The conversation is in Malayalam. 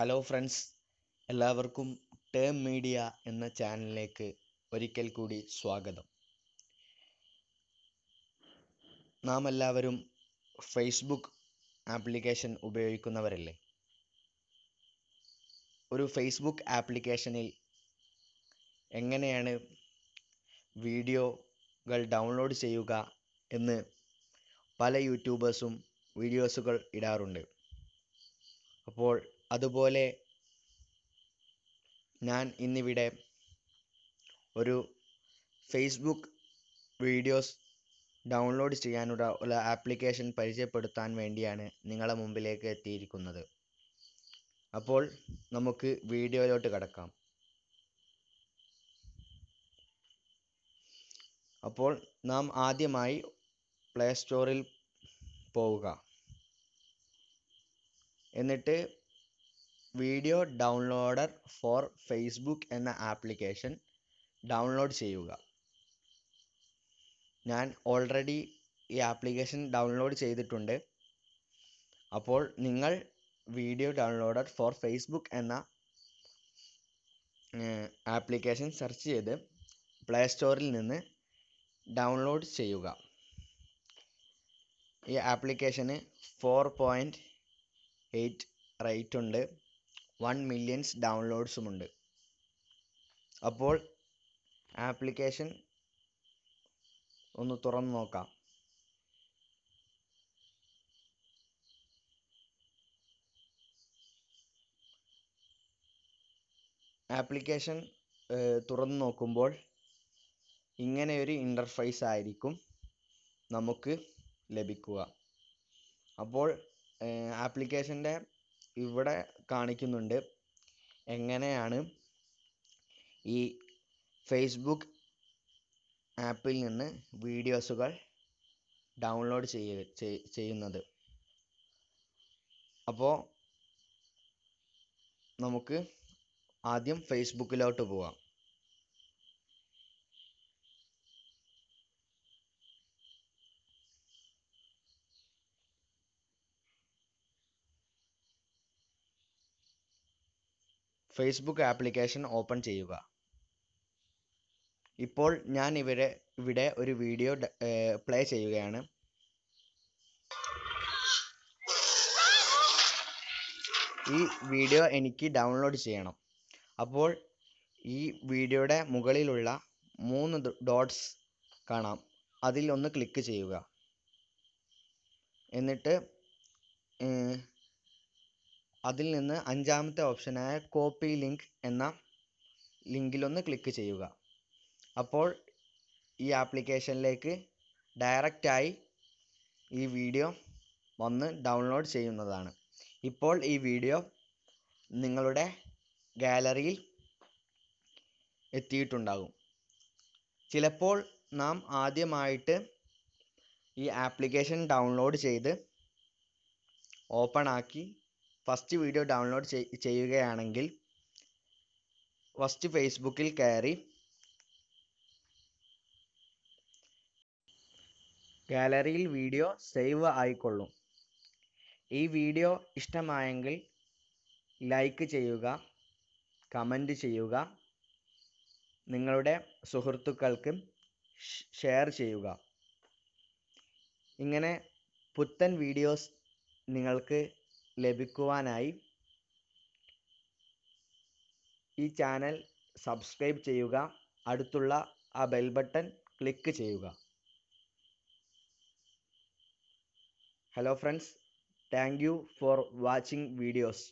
ഹലോ ഫ്രണ്ട്സ് എല്ലാവർക്കും ടേം മീഡിയ എന്ന ചാനലിലേക്ക് ഒരിക്കൽ കൂടി സ്വാഗതം നാം എല്ലാവരും ഫേസ്ബുക്ക് ആപ്ലിക്കേഷൻ ഉപയോഗിക്കുന്നവരല്ലേ ഒരു ഫേസ്ബുക്ക് ആപ്ലിക്കേഷനിൽ എങ്ങനെയാണ് വീഡിയോകൾ ഡൗൺലോഡ് ചെയ്യുക എന്ന് പല യൂട്യൂബേഴ്സും വീഡിയോസുകൾ ഇടാറുണ്ട് അപ്പോൾ അതുപോലെ ഞാൻ ഇന്നിവിടെ ഒരു ഫേസ്ബുക്ക് വീഡിയോസ് ഡൗൺലോഡ് ചെയ്യാനുള്ള ഒരു ആപ്ലിക്കേഷൻ പരിചയപ്പെടുത്താൻ വേണ്ടിയാണ് നിങ്ങളുടെ മുമ്പിലേക്ക് എത്തിയിരിക്കുന്നത് അപ്പോൾ നമുക്ക് വീഡിയോയിലോട്ട് കടക്കാം അപ്പോൾ നാം ആദ്യമായി പ്ലേ സ്റ്റോറിൽ പോവുക എന്നിട്ട് വീഡിയോ ഡൗൺലോഡർ ഫോർ ഫേസ്ബുക്ക് എന്ന ആപ്ലിക്കേഷൻ ഡൗൺലോഡ് ചെയ്യുക ഞാൻ ഓൾറെഡി ഈ ആപ്ലിക്കേഷൻ ഡൗൺലോഡ് ചെയ്തിട്ടുണ്ട് അപ്പോൾ നിങ്ങൾ വീഡിയോ ഡൗൺലോഡർ ഫോർ ഫേസ്ബുക്ക് എന്ന ആപ്ലിക്കേഷൻ സെർച്ച് ചെയ്ത് പ്ലേ സ്റ്റോറിൽ നിന്ന് ഡൗൺലോഡ് ചെയ്യുക ഈ ആപ്ലിക്കേഷന് ഫോർ പോയിൻറ്റ് എയ്റ്റ് റേറ്റ് ഉണ്ട് വൺ മില്യൺസ് ഡൗൺലോഡ്സുമുണ്ട് അപ്പോൾ ആപ്ലിക്കേഷൻ ഒന്ന് തുറന്ന് നോക്കാം ആപ്ലിക്കേഷൻ തുറന്നു നോക്കുമ്പോൾ ഇങ്ങനെയൊരു ഇൻ്റർഫേസ് ആയിരിക്കും നമുക്ക് ലഭിക്കുക അപ്പോൾ ആപ്ലിക്കേഷൻ്റെ ഇവിടെ കാണിക്കുന്നുണ്ട് എങ്ങനെയാണ് ഈ ഫേസ്ബുക്ക് ആപ്പിൽ നിന്ന് വീഡിയോസുകൾ ഡൗൺലോഡ് ചെയ്യ ചെയ്യുന്നത് അപ്പോൾ നമുക്ക് ആദ്യം ഫേസ്ബുക്കിലോട്ട് പോവാം ഫേസ്ബുക്ക് ആപ്ലിക്കേഷൻ ഓപ്പൺ ചെയ്യുക ഇപ്പോൾ ഞാൻ ഇവിടെ ഇവിടെ ഒരു വീഡിയോ പ്ലേ ചെയ്യുകയാണ് ഈ വീഡിയോ എനിക്ക് ഡൗൺലോഡ് ചെയ്യണം അപ്പോൾ ഈ വീഡിയോയുടെ മുകളിലുള്ള മൂന്ന് ഡോട്ട്സ് കാണാം അതിൽ ഒന്ന് ക്ലിക്ക് ചെയ്യുക എന്നിട്ട് അതിൽ നിന്ന് അഞ്ചാമത്തെ ഓപ്ഷനായ കോപ്പി ലിങ്ക് എന്ന ലിങ്കിലൊന്ന് ക്ലിക്ക് ചെയ്യുക അപ്പോൾ ഈ ആപ്ലിക്കേഷനിലേക്ക് ഡയറക്റ്റായി ഈ വീഡിയോ വന്ന് ഡൗൺലോഡ് ചെയ്യുന്നതാണ് ഇപ്പോൾ ഈ വീഡിയോ നിങ്ങളുടെ ഗാലറിയിൽ എത്തിയിട്ടുണ്ടാകും ചിലപ്പോൾ നാം ആദ്യമായിട്ട് ഈ ആപ്ലിക്കേഷൻ ഡൗൺലോഡ് ചെയ്ത് ഓപ്പൺ ആക്കി ഫസ്റ്റ് വീഡിയോ ഡൗൺലോഡ് ചെയ്യുകയാണെങ്കിൽ ഫസ്റ്റ് ഫേസ്ബുക്കിൽ കയറി ഗാലറിയിൽ വീഡിയോ സേവ് ആയിക്കൊള്ളും ഈ വീഡിയോ ഇഷ്ടമായെങ്കിൽ ലൈക്ക് ചെയ്യുക കമൻറ്റ് ചെയ്യുക നിങ്ങളുടെ സുഹൃത്തുക്കൾക്ക് ഷെയർ ചെയ്യുക ഇങ്ങനെ പുത്തൻ വീഡിയോസ് നിങ്ങൾക്ക് ലഭിക്കുവാനായി ഈ ചാനൽ സബ്സ്ക്രൈബ് ചെയ്യുക അടുത്തുള്ള ആ ബെൽ ബട്ടൺ ക്ലിക്ക് ചെയ്യുക hello friends thank you for watching videos